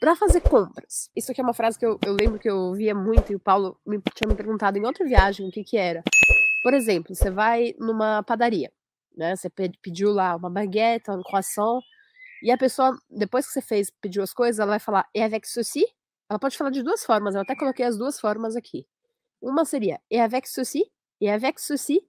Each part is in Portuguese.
para fazer compras. Isso aqui é uma frase que eu, eu lembro que eu via muito e o Paulo me, tinha me perguntado em outra viagem o que que era. Por exemplo, você vai numa padaria, né? Você pediu lá uma baguete, um croissant, e a pessoa, depois que você fez, pediu as coisas, ela vai falar, e é avec ceci? Ela pode falar de duas formas, eu até coloquei as duas formas aqui. Uma seria, e é avec ceci? E é avec ceci?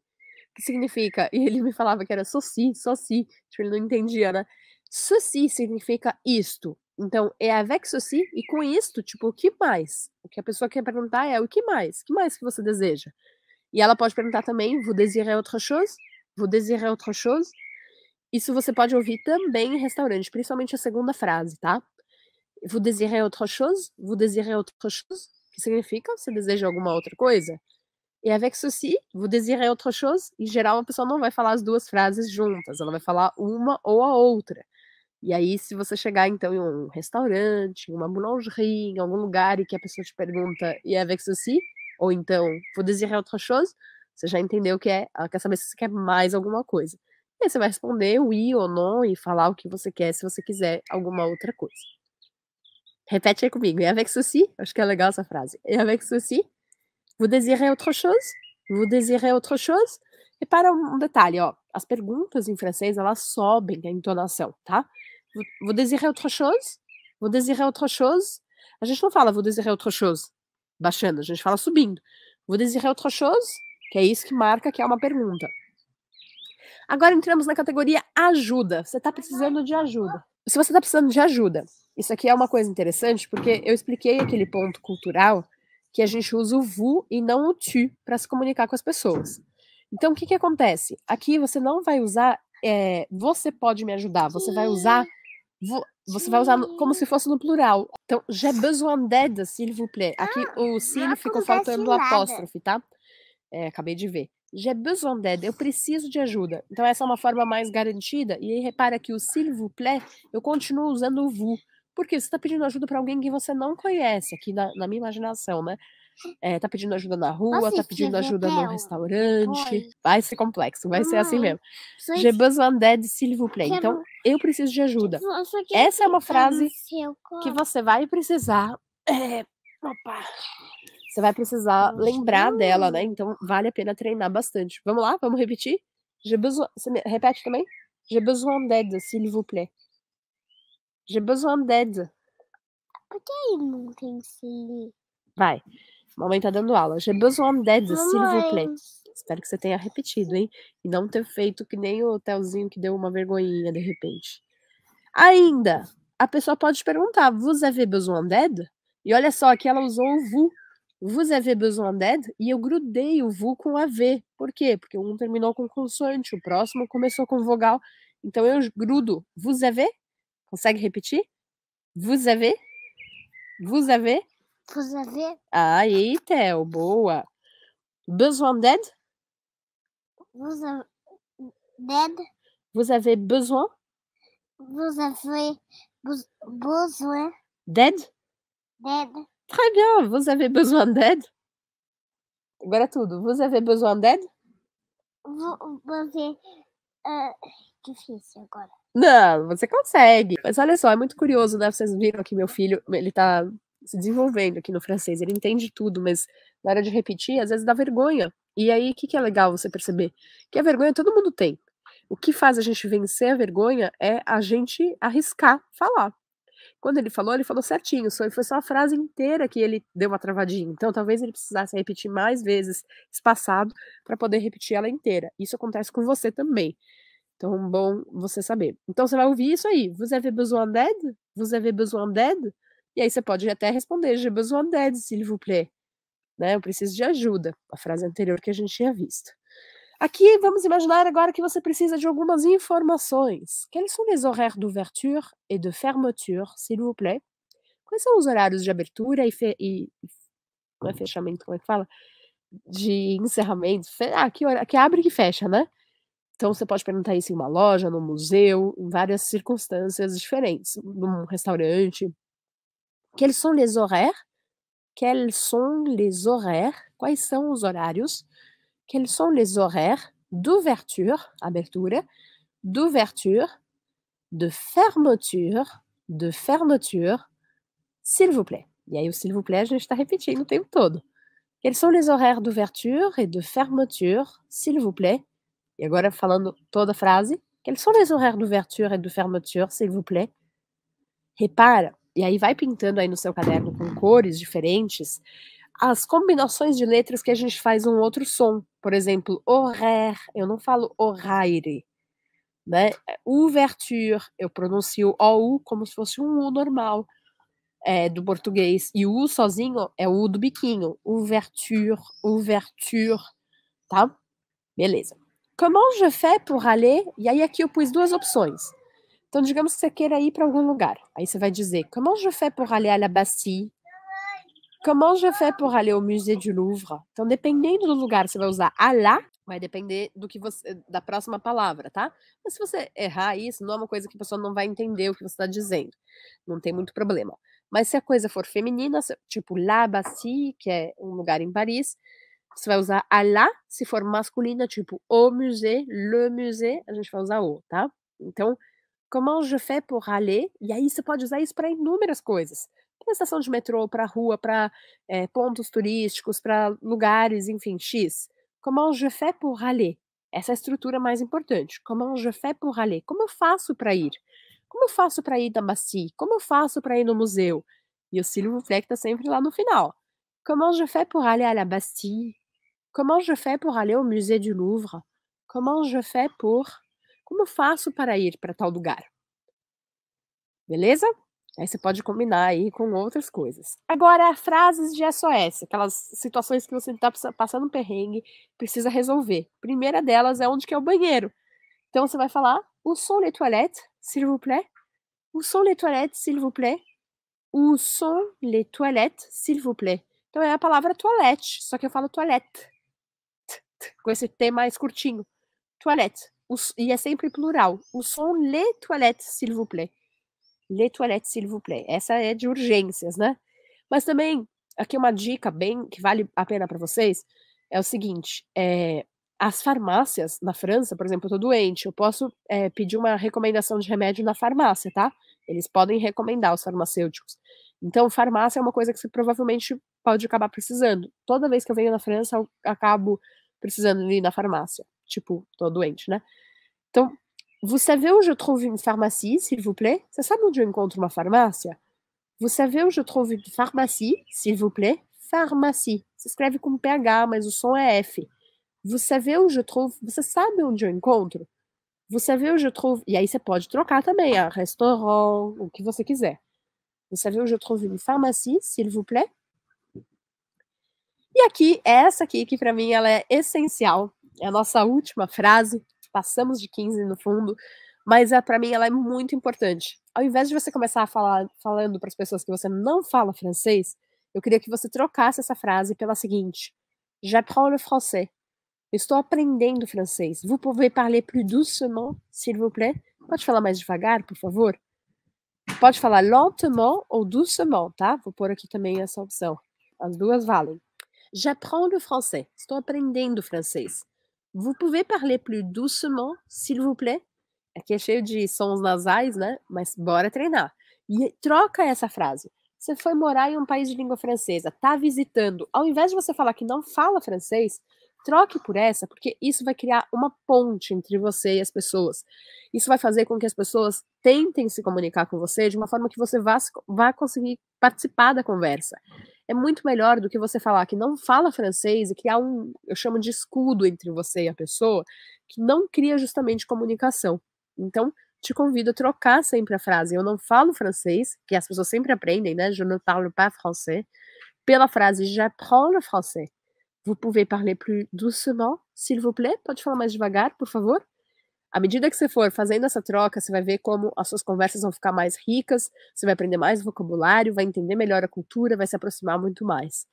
Que significa, e ele me falava que era soci, soci, tipo, ele não entendia, né? Ceci significa isto. Então, é avec ceci, e com isto, tipo, o que mais? O que a pessoa quer perguntar é o que mais? O que mais que você deseja? E ela pode perguntar também, vous désirez autre chose? Vous désirez autre chose? Isso você pode ouvir também em restaurante, principalmente a segunda frase, tá? Vous désirez autre chose? Vous désirez autre chose? Que significa você deseja alguma outra coisa? E avec ceci, vous désirez autre chose? Em geral, a pessoa não vai falar as duas frases juntas, ela vai falar uma ou a outra. E aí, se você chegar então em um restaurante, em uma boulangerie, em algum lugar e que a pessoa te pergunta e é avec ceci, ou então vou desejar outra chose, você já entendeu o que é, ela quer saber se você quer mais alguma coisa. E aí você vai responder oui ou não e falar o que você quer se você quiser alguma outra coisa. Repete aí comigo. E é avec ceci, acho que é legal essa frase. E é avec ceci, vous désirez autre chose? Vous désirez autre chose? E para um detalhe, ó. As perguntas em francês, elas sobem a entonação, tá? Vous désirez autre chose? Vous désirez autre chose? A gente não fala vou désirez autre chose baixando, a gente fala subindo. Vou désirez autre chose? Que é isso que marca que é uma pergunta. Agora entramos na categoria ajuda. Você está precisando de ajuda. Se você está precisando de ajuda, isso aqui é uma coisa interessante, porque eu expliquei aquele ponto cultural que a gente usa o VU e não o TU para se comunicar com as pessoas. Então, o que, que acontece? Aqui você não vai usar é, você pode me ajudar, você vai usar você vai usar como se fosse no plural. Então, j'ai besoin d'aide, s'il vous plaît. Aqui ah, o s'il ficou faltando o apóstrofe, tá? É, acabei de ver. J'ai besoin d'aide, eu preciso de ajuda. Então, essa é uma forma mais garantida. E aí, repara que o s'il vous plaît, eu continuo usando o vous. Porque você está pedindo ajuda para alguém que você não conhece, aqui na, na minha imaginação, né? é, tá pedindo ajuda na rua, Nossa, tá pedindo ajuda no restaurante. Vai ser complexo, vai ser assim ah, mesmo. Je besoin d'aide, s'il vous plaît. Então, eu preciso de ajuda. Tipo, Essa é uma frase que você vai precisar. É, opa, você vai precisar lembrar dela, né? Então vale a pena treinar bastante. Vamos lá, vamos repetir? J'ai besoin. Você me... repete também? J'ai besoin d'aide, s'il vous plaît. J'ai besoin d'aide. Por que não tem s'il? Vai. Mamãe tá dando aula. Je besoin d'aide, s'il vous plaît. Espero que você tenha repetido, hein? E não ter feito que nem o hotelzinho que deu uma vergonhinha de repente. Ainda, a pessoa pode perguntar: Vous avez é besoin d'aide? E olha só, aqui ela usou o vous. Vous avez é besoin d'aide? E eu grudei o vous com a V. Por quê? Porque um terminou com consoante, o próximo começou com vogal. Então eu grudo. Vous avez? É Consegue repetir? Vous avez? Vous avez? você tem Aí, Theo, boa. Besoin d'aide? Vous avez. D'aide? Vous avez besoin? Vous avez besoin. D'aide? D'aide. Très bien, vous avez besoin d'aide? Agora tudo. Vous avez besoin d'aide? Vous avez. Uh, ah, difícil agora. Não, você consegue. Mas olha só, é muito curioso, né? Vocês viram que meu filho, ele tá se desenvolvendo aqui no francês, ele entende tudo, mas na hora de repetir, às vezes dá vergonha. E aí, o que, que é legal você perceber? Que a vergonha todo mundo tem. O que faz a gente vencer a vergonha é a gente arriscar falar. Quando ele falou, ele falou certinho, só foi só a frase inteira que ele deu uma travadinha. Então, talvez ele precisasse repetir mais vezes, espaçado, para poder repetir ela inteira. Isso acontece com você também. Então, bom você saber. Então, você vai ouvir isso aí. Vous avez besoin d'aide? Vous avez besoin d'aide? E aí você pode até responder, j'ai besoin d'aide, s'il vous plaît. Né? Eu preciso de ajuda, a frase anterior que a gente tinha visto. Aqui, vamos imaginar agora que você precisa de algumas informações. Quels sont les horaires d'ouverture et de fermeture, s'il vous plaît? Quais são os horários de abertura e, fe e não é fechamento, como é que fala? De encerramento. Ah, que, hora, que abre e que fecha, né? Então você pode perguntar isso em uma loja, no museu, em várias circunstâncias diferentes, num restaurante, quels sont les horaires? Quels sont les horaires? Quais sont os horários? Quels sont les horaires d'ouverture, abertura, d'ouverture, de fermeture, de fermeture, s'il vous plaît. E aí s'il vous plaît, a gente está repetindo o tempo todo. Quels sont les horaires d'ouverture et de fermeture, s'il vous plaît? E agora falando toda frase. Quels sont les horaires d'ouverture et de fermeture, s'il vous plaît? Repara e aí vai pintando aí no seu caderno com cores diferentes as combinações de letras que a gente faz um outro som. Por exemplo, horaire, eu não falo horaire, né? É ouverture, eu pronuncio o U como se fosse um U normal é, do português. E o U sozinho é o U do biquinho. Ouverture, ouverture, tá? Beleza. Comment je fais pour aller? E aí aqui eu pus duas opções. Então, digamos que você queira ir para algum lugar. Aí você vai dizer: Comment je fais pour aller à la Bastille? Comment je fais pour aller au musée du Louvre? Então, dependendo do lugar, você vai usar à la, vai depender do que você da próxima palavra, tá? Mas se você errar isso, não é uma coisa que a pessoa não vai entender o que você está dizendo. Não tem muito problema. Mas se a coisa for feminina, tipo la Bastille, que é um lugar em Paris, você vai usar à la. Se for masculina, tipo o musée, le musée, a gente vai usar o, tá? Então, como je fais pour aller? E aí você pode usar isso para inúmeras coisas. Para estação de metrô, para rua, para é, eh, pontos turísticos, para lugares, enfim, X. Como je fais pour aller? Essa é a estrutura mais importante. Como je fais pour aller? Como eu faço para ir? Como eu faço para ir da Bastille? Como eu faço para ir no museu? E o Silvio Fleck está sempre lá no final. Como je fais pour aller à la Bastille? Como je fais pour aller au musée du Louvre? Como je fais pour como faço para ir para tal lugar? Beleza? Aí você pode combinar aí com outras coisas. Agora, frases de SOS, aquelas situações que você está passando um perrengue, precisa resolver. primeira delas é onde que é o banheiro. Então você vai falar o som des toilettes, s'il vous plaît. O som des toilettes, s'il vous plaît. O som des toilettes, s'il vous plaît. Então é a palavra toilette, só que eu falo toilette. Com esse T mais curtinho. Toilette e é sempre plural. O som les toilettes, s'il vous plaît. Les toilettes, s'il vous plaît. Essa é de urgências, né? Mas também, aqui uma dica bem que vale a pena para vocês é o seguinte: é, as farmácias na França, por exemplo, eu tô doente, eu posso é, pedir uma recomendação de remédio na farmácia, tá? Eles podem recomendar os farmacêuticos. Então, farmácia é uma coisa que você provavelmente pode acabar precisando. Toda vez que eu venho na França, eu acabo precisando ir na farmácia. Tipo, tô doente, né? Então, vous savez onde eu trouve uma farmácia, s'il vous plaît? Você sabe onde eu encontro uma farmácia? Vous savez onde eu trouve une farmácia, s'il vous plaît? Farmacie. Se escreve com PH, mas o som é F. Vous savez onde eu trouve? Você sabe onde eu encontro? Vous savez onde eu trouve? E aí você pode trocar também, a ah, restaurant, o que você quiser. Vous savez onde eu trouve une farmácia, s'il vous plaît? E aqui, essa aqui, que para mim ela é essencial é a nossa última frase, passamos de 15 no fundo, mas é, para mim ela é muito importante. Ao invés de você começar a falar falando para as pessoas que você não fala francês, eu queria que você trocasse essa frase pela seguinte: J'apprends le français. Estou aprendendo francês. Vous pouvez parler plus doucement, s'il vous plaît? Pode falar mais devagar, por favor? Pode falar lentement ou doucement, tá? Vou pôr aqui também essa opção. As duas valem. J'apprends le français. Estou aprendendo francês. Vous pouvez parler plus doucement, s'il vous plaît? Aqui é cheio de sons nasais, né? Mas bora treinar. E troca essa frase. Você foi morar em um país de língua francesa, tá visitando. Ao invés de você falar que não fala francês, troque por essa, porque isso vai criar uma ponte entre você e as pessoas. Isso vai fazer com que as pessoas tentem se comunicar com você de uma forma que você vá, vá conseguir participar da conversa é muito melhor do que você falar que não fala francês e criar um, eu chamo de escudo entre você e a pessoa, que não cria justamente comunicação. Então, te convido a trocar sempre a frase eu não falo francês, que as pessoas sempre aprendem, né? Je ne parle pas français, pela frase j'apprends le français. Vous pouvez parler plus doucement, s'il vous plaît? Pode falar mais devagar, por favor? À medida que você for fazendo essa troca, você vai ver como as suas conversas vão ficar mais ricas, você vai aprender mais vocabulário, vai entender melhor a cultura, vai se aproximar muito mais.